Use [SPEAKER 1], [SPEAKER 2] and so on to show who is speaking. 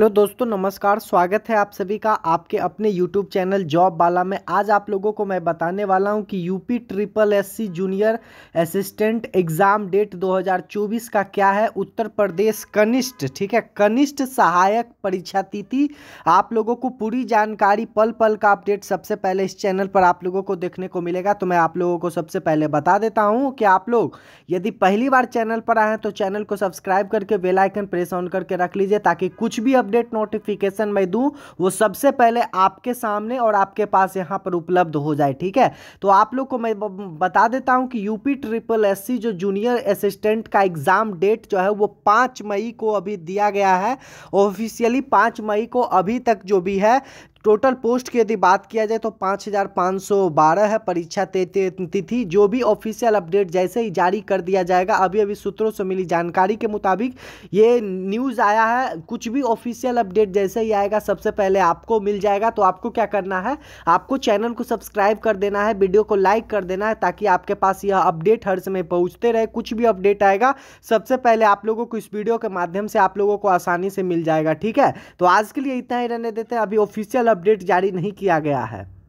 [SPEAKER 1] hello दोस्तों नमस्कार स्वागत है आप सभी का आपके अपने यूट्यूब चैनल जॉब बाला में आज आप लोगों को मैं बताने वाला हूं कि UP triple SC junior assistant exam date 2024 का क्या है उत्तर प्रदेश कनिष्ठ ठीक है कनिष्ठ सहायक परीक्षा तिथि आप लोगों को पूरी जानकारी पल पल का अपडेट सबसे पहले इस चैनल पर आप लोगों को देखने को मिलेगा तो मैं आप लोगों को सबसे पहले बता देता हूँ कि आप लोग यदि पहली बार चैनल पर हैं तो चैनल को सब्सक्राइब करके बेलाइकन प्रेस ऑन करके रख लीजिए ताकि कुछ भी अपडेट नोटिफिकेशन मैं दूं वो सबसे पहले आपके सामने और आपके पास यहाँ पर उपलब्ध हो जाए ठीक है तो आप लोग को मैं बता देता हूँ कि यूपी ट्रिपल एस जो जूनियर असिस्टेंट का एग्ज़ाम डेट जो है वो पाँच मई को अभी दिया गया है ऑफिशियली पाँच मई को अभी तक जो भी है टोटल पोस्ट की यदि बात किया जाए तो पाँच हज़ार पाँच सौ बारह है परीक्षा तिथि जो भी ऑफिशियल अपडेट जैसे ही जारी कर दिया जाएगा अभी अभी सूत्रों से मिली जानकारी के मुताबिक ये न्यूज़ आया है कुछ भी ऑफिशियल अपडेट जैसे ही आएगा सबसे पहले आपको मिल जाएगा तो आपको क्या करना है आपको चैनल को सब्सक्राइब कर देना है वीडियो को लाइक कर देना है ताकि आपके पास यह अपडेट हर समय पहुँचते रहे कुछ भी अपडेट आएगा सबसे पहले आप लोगों को इस वीडियो के माध्यम से आप लोगों को आसानी से मिल जाएगा ठीक है तो आज के लिए इतना ही रहने देते हैं अभी ऑफिशियल अपडेट जारी नहीं किया गया है